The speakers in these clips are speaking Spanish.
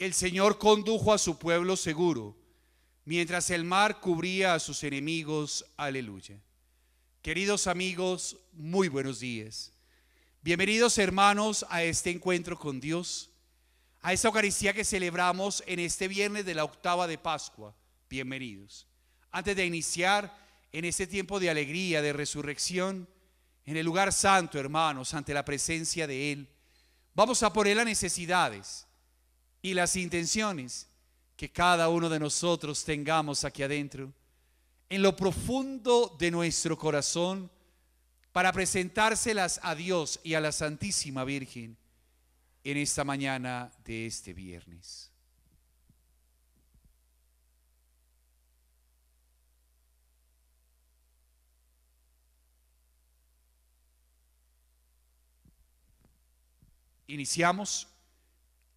El Señor condujo a su pueblo seguro, mientras el mar cubría a sus enemigos. Aleluya. Queridos amigos, muy buenos días. Bienvenidos hermanos a este encuentro con Dios, a esta Eucaristía que celebramos en este viernes de la octava de Pascua. Bienvenidos. Antes de iniciar en este tiempo de alegría, de resurrección, en el lugar santo, hermanos, ante la presencia de Él, vamos a poner las necesidades y las intenciones que cada uno de nosotros tengamos aquí adentro, en lo profundo de nuestro corazón, para presentárselas a Dios y a la Santísima Virgen en esta mañana de este viernes. Iniciamos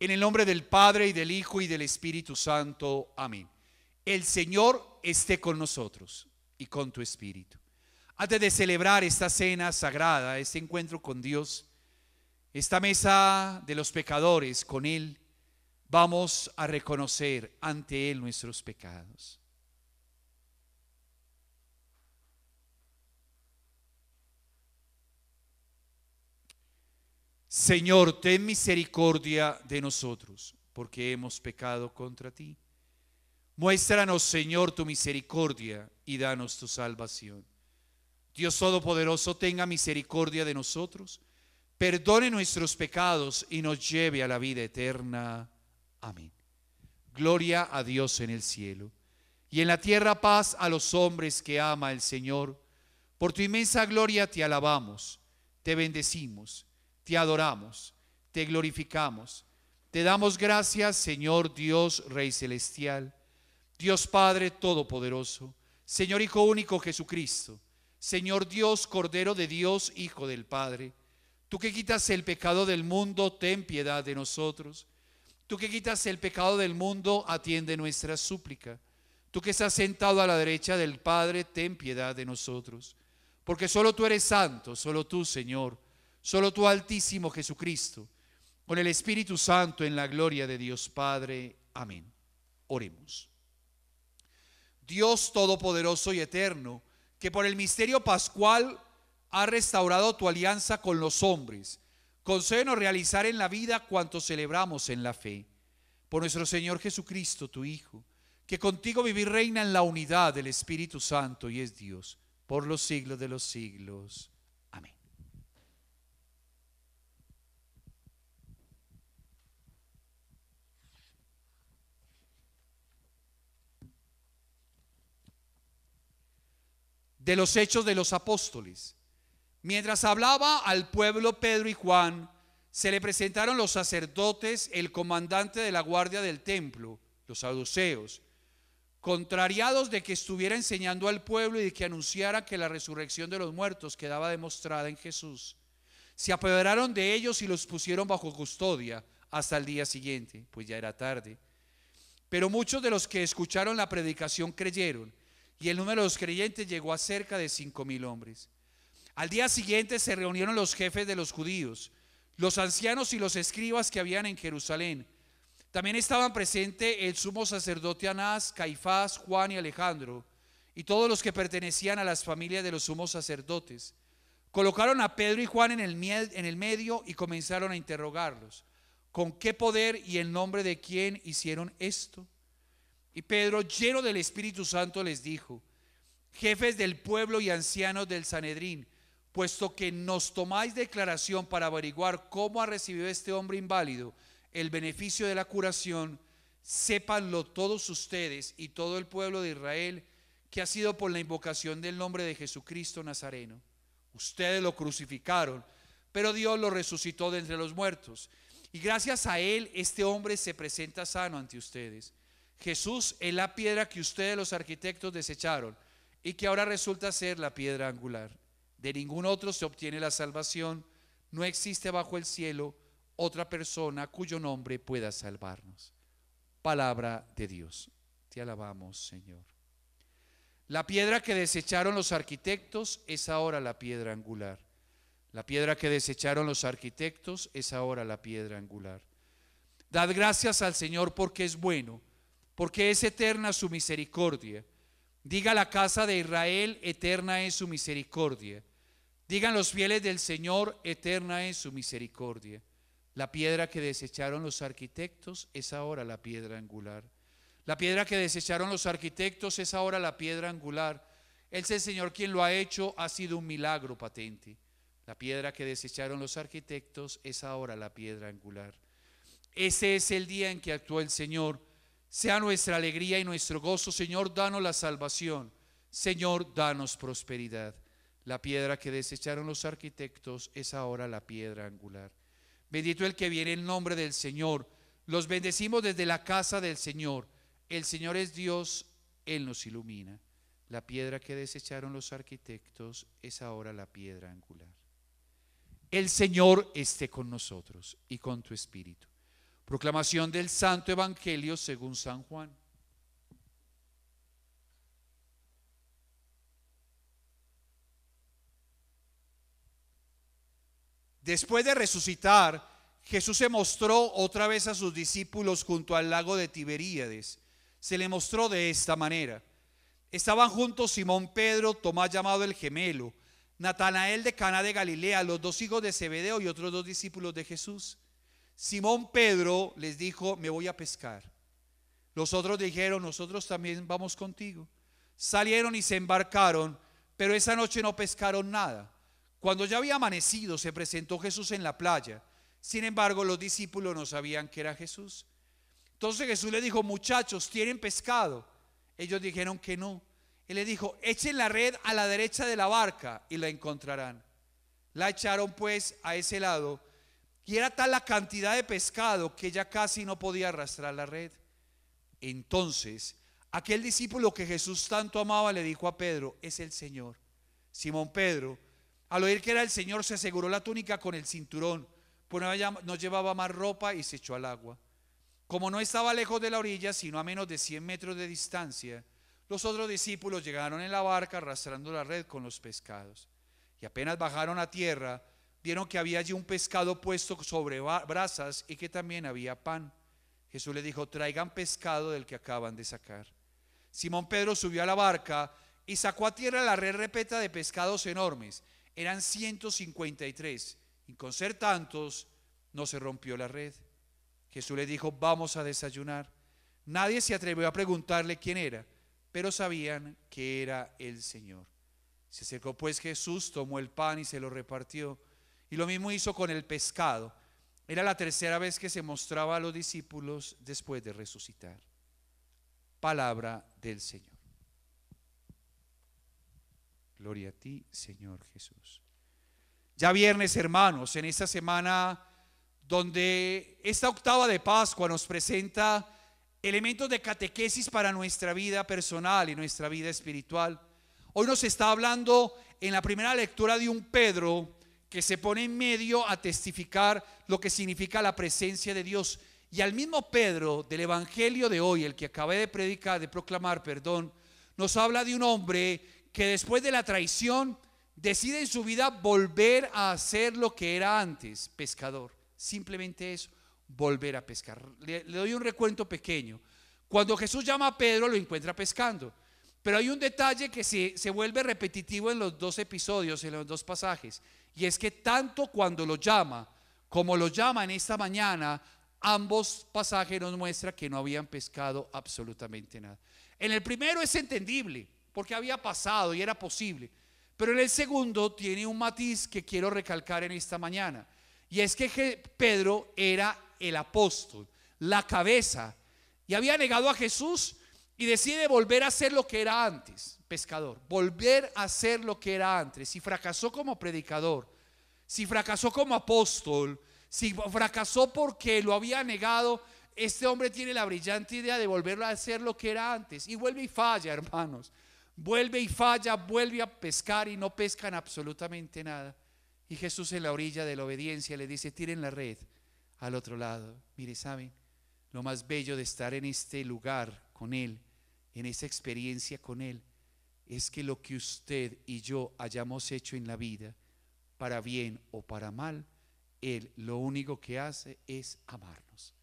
en el nombre del Padre y del Hijo y del Espíritu Santo. Amén. El Señor esté con nosotros y con tu Espíritu. Antes de celebrar esta cena sagrada, este encuentro con Dios, esta mesa de los pecadores con Él, vamos a reconocer ante Él nuestros pecados. Señor, ten misericordia de nosotros, porque hemos pecado contra ti. Muéstranos, Señor, tu misericordia y danos tu salvación. Dios Todopoderoso, tenga misericordia de nosotros, perdone nuestros pecados y nos lleve a la vida eterna. Amén. Gloria a Dios en el cielo y en la tierra paz a los hombres que ama el Señor. Por tu inmensa gloria te alabamos, te bendecimos te adoramos, te glorificamos, te damos gracias, Señor Dios Rey Celestial, Dios Padre Todopoderoso, Señor Hijo Único Jesucristo, Señor Dios Cordero de Dios, Hijo del Padre. Tú que quitas el pecado del mundo, ten piedad de nosotros. Tú que quitas el pecado del mundo, atiende nuestra súplica. Tú que estás sentado a la derecha del Padre, ten piedad de nosotros. Porque solo tú eres santo, solo tú, Señor, Solo tu Altísimo Jesucristo, con el Espíritu Santo en la gloria de Dios Padre. Amén. Oremos. Dios Todopoderoso y Eterno, que por el misterio pascual ha restaurado tu alianza con los hombres, concédenos realizar en la vida cuanto celebramos en la fe. Por nuestro Señor Jesucristo, tu Hijo, que contigo vivir reina en la unidad del Espíritu Santo y es Dios, por los siglos de los siglos. de los hechos de los apóstoles. Mientras hablaba al pueblo Pedro y Juan, se le presentaron los sacerdotes, el comandante de la guardia del templo, los saduceos, contrariados de que estuviera enseñando al pueblo y de que anunciara que la resurrección de los muertos quedaba demostrada en Jesús. Se apoderaron de ellos y los pusieron bajo custodia hasta el día siguiente, pues ya era tarde. Pero muchos de los que escucharon la predicación creyeron y el número de los creyentes llegó a cerca de cinco mil hombres. Al día siguiente se reunieron los jefes de los judíos, los ancianos y los escribas que habían en Jerusalén. También estaban presentes el sumo sacerdote Anás, Caifás, Juan y Alejandro, y todos los que pertenecían a las familias de los sumos sacerdotes. Colocaron a Pedro y Juan en el, en el medio y comenzaron a interrogarlos. ¿Con qué poder y en nombre de quién hicieron esto? Y Pedro, lleno del Espíritu Santo, les dijo, jefes del pueblo y ancianos del Sanedrín, puesto que nos tomáis declaración para averiguar cómo ha recibido este hombre inválido el beneficio de la curación, sépanlo todos ustedes y todo el pueblo de Israel, que ha sido por la invocación del nombre de Jesucristo Nazareno. Ustedes lo crucificaron, pero Dios lo resucitó de entre los muertos. Y gracias a él este hombre se presenta sano ante ustedes. Jesús es la piedra que ustedes los arquitectos desecharon y que ahora resulta ser la piedra angular. De ningún otro se obtiene la salvación. No existe bajo el cielo otra persona cuyo nombre pueda salvarnos. Palabra de Dios. Te alabamos, Señor. La piedra que desecharon los arquitectos es ahora la piedra angular. La piedra que desecharon los arquitectos es ahora la piedra angular. Dad gracias al Señor porque es bueno porque es eterna su misericordia. Diga la casa de Israel, eterna es su misericordia. Digan los fieles del Señor, eterna es su misericordia. La piedra que desecharon los arquitectos es ahora la piedra angular. La piedra que desecharon los arquitectos es ahora la piedra angular. Es el Señor quien lo ha hecho, ha sido un milagro patente. La piedra que desecharon los arquitectos es ahora la piedra angular. Ese es el día en que actuó el Señor sea nuestra alegría y nuestro gozo. Señor, danos la salvación. Señor, danos prosperidad. La piedra que desecharon los arquitectos es ahora la piedra angular. Bendito el que viene en nombre del Señor. Los bendecimos desde la casa del Señor. El Señor es Dios, Él nos ilumina. La piedra que desecharon los arquitectos es ahora la piedra angular. El Señor esté con nosotros y con tu espíritu. Proclamación del Santo Evangelio según San Juan. Después de resucitar, Jesús se mostró otra vez a sus discípulos junto al lago de Tiberíades. Se le mostró de esta manera. Estaban juntos Simón Pedro, Tomás llamado el gemelo, Natanael de Cana de Galilea, los dos hijos de Zebedeo y otros dos discípulos de Jesús. Simón Pedro les dijo, me voy a pescar. Los otros dijeron, nosotros también vamos contigo. Salieron y se embarcaron, pero esa noche no pescaron nada. Cuando ya había amanecido, se presentó Jesús en la playa. Sin embargo, los discípulos no sabían que era Jesús. Entonces Jesús le dijo, muchachos, ¿tienen pescado? Ellos dijeron que no. Él le dijo, echen la red a la derecha de la barca y la encontrarán. La echaron pues a ese lado y era tal la cantidad de pescado que ya casi no podía arrastrar la red. Entonces, aquel discípulo que Jesús tanto amaba le dijo a Pedro, es el Señor. Simón Pedro, al oír que era el Señor, se aseguró la túnica con el cinturón, pues no llevaba más ropa y se echó al agua. Como no estaba lejos de la orilla, sino a menos de 100 metros de distancia, los otros discípulos llegaron en la barca arrastrando la red con los pescados. Y apenas bajaron a tierra, vieron que había allí un pescado puesto sobre brasas y que también había pan. Jesús le dijo, traigan pescado del que acaban de sacar. Simón Pedro subió a la barca y sacó a tierra la red repeta de pescados enormes. Eran 153 y con ser tantos no se rompió la red. Jesús le dijo, vamos a desayunar. Nadie se atrevió a preguntarle quién era, pero sabían que era el Señor. Se acercó pues Jesús, tomó el pan y se lo repartió y lo mismo hizo con el pescado. Era la tercera vez que se mostraba a los discípulos después de resucitar. Palabra del Señor. Gloria a ti, Señor Jesús. Ya viernes, hermanos, en esta semana donde esta octava de Pascua nos presenta elementos de catequesis para nuestra vida personal y nuestra vida espiritual. Hoy nos está hablando en la primera lectura de un Pedro que se pone en medio a testificar lo que significa la presencia de Dios. Y al mismo Pedro del Evangelio de hoy, el que acabé de predicar, de proclamar, perdón, nos habla de un hombre que después de la traición decide en su vida volver a hacer lo que era antes, pescador. Simplemente eso, volver a pescar. le doy un recuento pequeño. Cuando Jesús llama a Pedro, lo encuentra pescando. Pero hay un detalle que se, vuelve repetitivo en los dos episodios, en los dos pasajes, y es que tanto cuando lo llama como lo llama en esta mañana, ambos pasajes nos muestran que no habían pescado absolutamente nada. En el primero es entendible, porque había pasado y era posible, pero en el segundo tiene un matiz que quiero recalcar en esta mañana, y es que Pedro era el apóstol, la cabeza, y había negado a Jesús y decide volver a ser lo que era antes, pescador, volver a ser lo que era antes, si fracasó como predicador, si fracasó como apóstol, si fracasó porque lo había negado, este hombre tiene la brillante idea de volver a ser lo que era antes y vuelve y falla, hermanos. Vuelve y falla, vuelve a pescar y no pescan absolutamente nada. Y Jesús en la orilla de la obediencia le dice, tiren la red al otro lado. Mire, ¿saben? Lo más bello de estar en este lugar con Él, en esa experiencia con Él, es que lo que usted y yo hayamos hecho en la vida, para bien o para mal, Él lo único que hace es amarnos.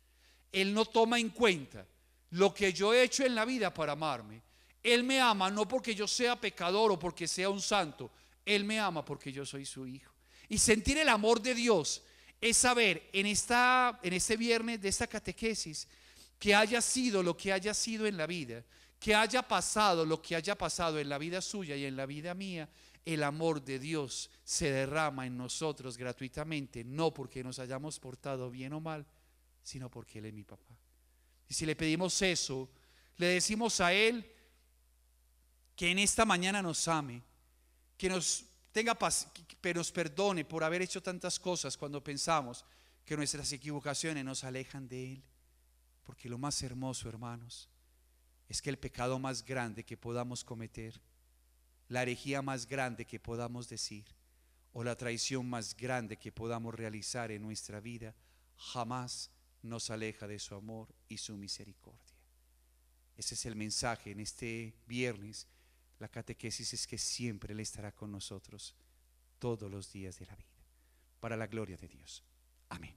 Él no toma en cuenta lo que yo he hecho en la vida para amarme. Él me ama no porque yo sea pecador o porque sea un santo. Él me ama porque yo soy su hijo. Y sentir el amor de Dios es saber en, esta, en este viernes de esta catequesis que haya sido lo que haya sido en la vida, que haya pasado lo que haya pasado en la vida suya y en la vida mía, el amor de Dios se derrama en nosotros gratuitamente, no porque nos hayamos portado bien o mal, sino porque Él es mi papá. Y si le pedimos eso, le decimos a Él que en esta mañana nos ame, que nos tenga paz, que nos perdone por haber hecho tantas cosas cuando pensamos que nuestras equivocaciones nos alejan de Él porque lo más hermoso, hermanos, es que el pecado más grande que podamos cometer, la herejía más grande que podamos decir o la traición más grande que podamos realizar en nuestra vida, jamás nos aleja de su amor y su misericordia. Ese es el mensaje en este viernes. La catequesis es que siempre Él estará con nosotros todos los días de la vida, para la gloria de Dios. Amén.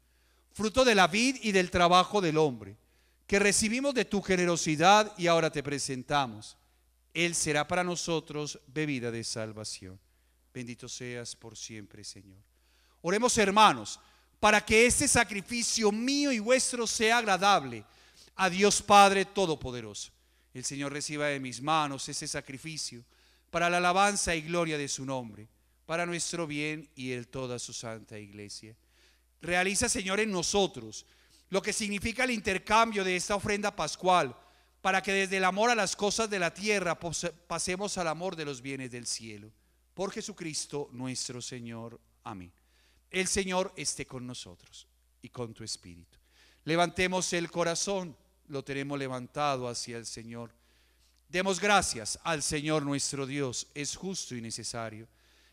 fruto de la vid y del trabajo del hombre, que recibimos de tu generosidad y ahora te presentamos. Él será para nosotros bebida de salvación. Bendito seas por siempre, Señor. Oremos, hermanos, para que este sacrificio mío y vuestro sea agradable a Dios Padre Todopoderoso. El Señor reciba de mis manos ese sacrificio para la alabanza y gloria de su nombre, para nuestro bien y el toda su santa iglesia realiza, Señor, en nosotros, lo que significa el intercambio de esta ofrenda pascual, para que desde el amor a las cosas de la tierra pasemos al amor de los bienes del cielo. Por Jesucristo nuestro Señor. Amén. El Señor esté con nosotros y con tu espíritu. Levantemos el corazón, lo tenemos levantado hacia el Señor. Demos gracias al Señor nuestro Dios, es justo y necesario.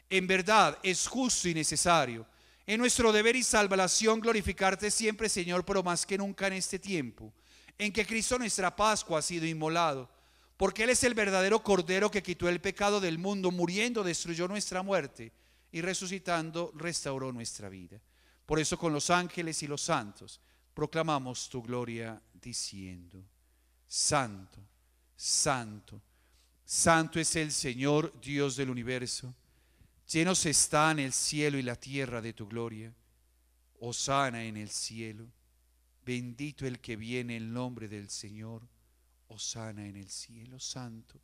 En verdad es justo y necesario es nuestro deber y salvación glorificarte siempre, Señor, pero más que nunca en este tiempo, en que Cristo nuestra Pascua ha sido inmolado, porque Él es el verdadero Cordero que quitó el pecado del mundo, muriendo destruyó nuestra muerte y resucitando restauró nuestra vida. Por eso con los ángeles y los santos proclamamos tu gloria diciendo, Santo, Santo, Santo es el Señor Dios del universo Llenos están el cielo y la tierra de tu gloria. Osana en el cielo. Bendito el que viene en nombre del Señor. Osana en el cielo santo.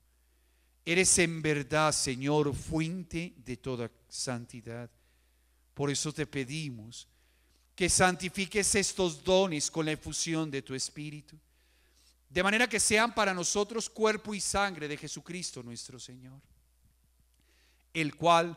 Eres en verdad, Señor, fuente de toda santidad. Por eso te pedimos que santifiques estos dones con la efusión de tu Espíritu, de manera que sean para nosotros cuerpo y sangre de Jesucristo nuestro Señor, el cual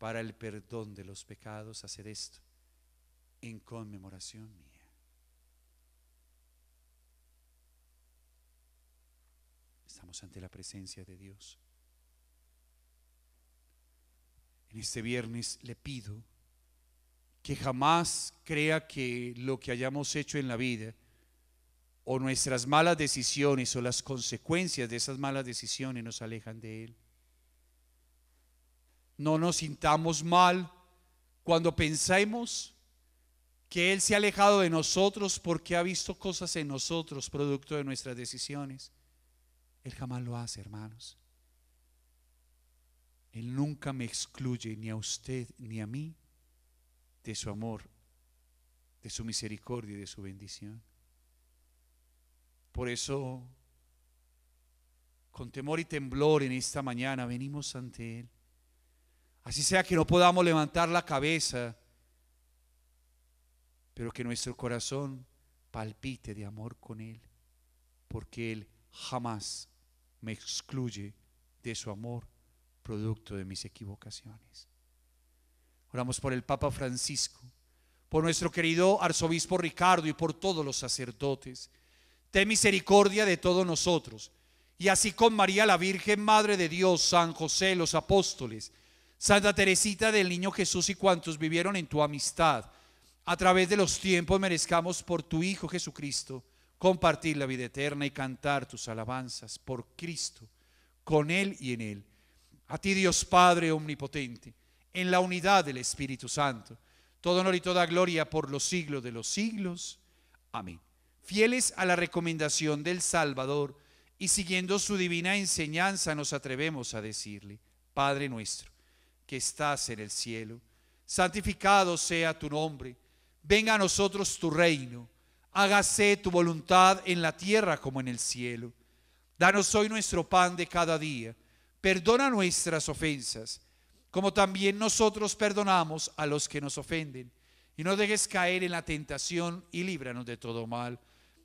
para el perdón de los pecados, hacer esto en conmemoración mía. Estamos ante la presencia de Dios. En este viernes le pido que jamás crea que lo que hayamos hecho en la vida o nuestras malas decisiones o las consecuencias de esas malas decisiones nos alejan de Él. No nos sintamos mal cuando pensemos que Él se ha alejado de nosotros porque ha visto cosas en nosotros producto de nuestras decisiones. Él jamás lo hace, hermanos. Él nunca me excluye ni a usted ni a mí de su amor, de su misericordia y de su bendición. Por eso, con temor y temblor en esta mañana, venimos ante Él Así sea que no podamos levantar la cabeza, pero que nuestro corazón palpite de amor con Él, porque Él jamás me excluye de su amor producto de mis equivocaciones. Oramos por el Papa Francisco, por nuestro querido arzobispo Ricardo y por todos los sacerdotes. Ten misericordia de todos nosotros. Y así con María la Virgen, Madre de Dios, San José, los apóstoles, Santa Teresita del Niño Jesús y cuantos vivieron en tu amistad, a través de los tiempos merezcamos por tu Hijo Jesucristo compartir la vida eterna y cantar tus alabanzas por Cristo, con Él y en Él. A ti Dios Padre Omnipotente, en la unidad del Espíritu Santo, todo honor y toda gloria por los siglos de los siglos. Amén. Fieles a la recomendación del Salvador y siguiendo su divina enseñanza nos atrevemos a decirle, Padre nuestro que estás en el cielo. Santificado sea tu nombre. Venga a nosotros tu reino. Hágase tu voluntad en la tierra como en el cielo. Danos hoy nuestro pan de cada día. Perdona nuestras ofensas, como también nosotros perdonamos a los que nos ofenden. Y no dejes caer en la tentación y líbranos de todo mal.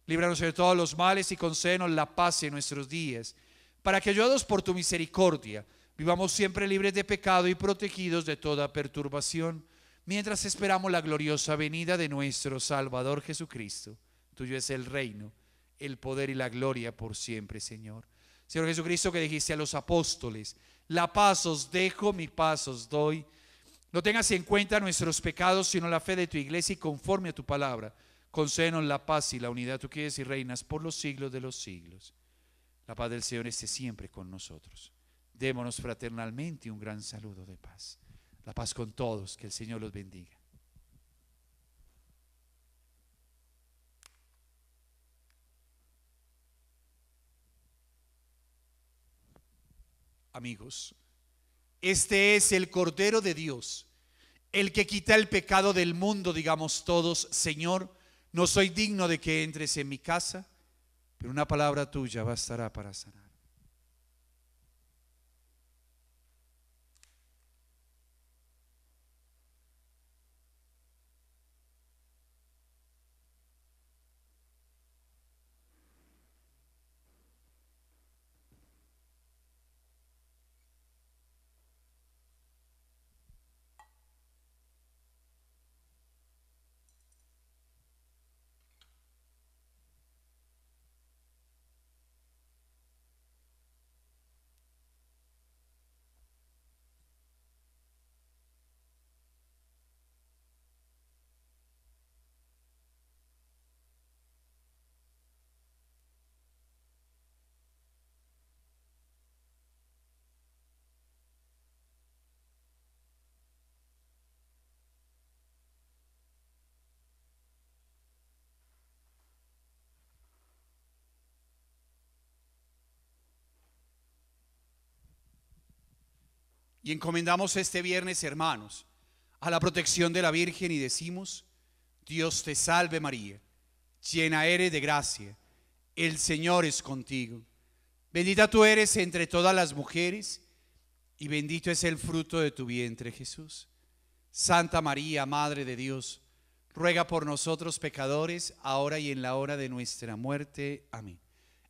Líbranos de todos los males y concédenos la paz en nuestros días, para que ayudados por tu misericordia Vivamos siempre libres de pecado y protegidos de toda perturbación, mientras esperamos la gloriosa venida de nuestro Salvador Jesucristo. Tuyo es el reino, el poder y la gloria por siempre, Señor. Señor Jesucristo, que dijiste a los apóstoles, la paz os dejo, mi paz os doy. No tengas en cuenta nuestros pecados, sino la fe de tu iglesia y conforme a tu palabra. Concédenos la paz y la unidad, tú quieres y reinas por los siglos de los siglos. La paz del Señor esté siempre con nosotros. Démonos fraternalmente un gran saludo de paz. La paz con todos, que el Señor los bendiga. Amigos, este es el Cordero de Dios, el que quita el pecado del mundo, digamos todos, Señor, no soy digno de que entres en mi casa, pero una palabra tuya bastará para sanar. Y encomendamos este viernes, hermanos, a la protección de la Virgen y decimos, Dios te salve María, llena eres de gracia, el Señor es contigo. Bendita tú eres entre todas las mujeres y bendito es el fruto de tu vientre, Jesús. Santa María, Madre de Dios, ruega por nosotros pecadores, ahora y en la hora de nuestra muerte. Amén.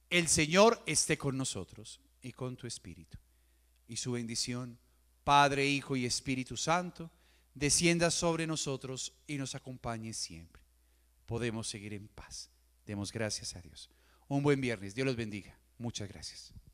El Señor esté con nosotros y con tu espíritu. Y su bendición Padre, Hijo y Espíritu Santo, descienda sobre nosotros y nos acompañe siempre. Podemos seguir en paz. Demos gracias a Dios. Un buen viernes. Dios los bendiga. Muchas gracias.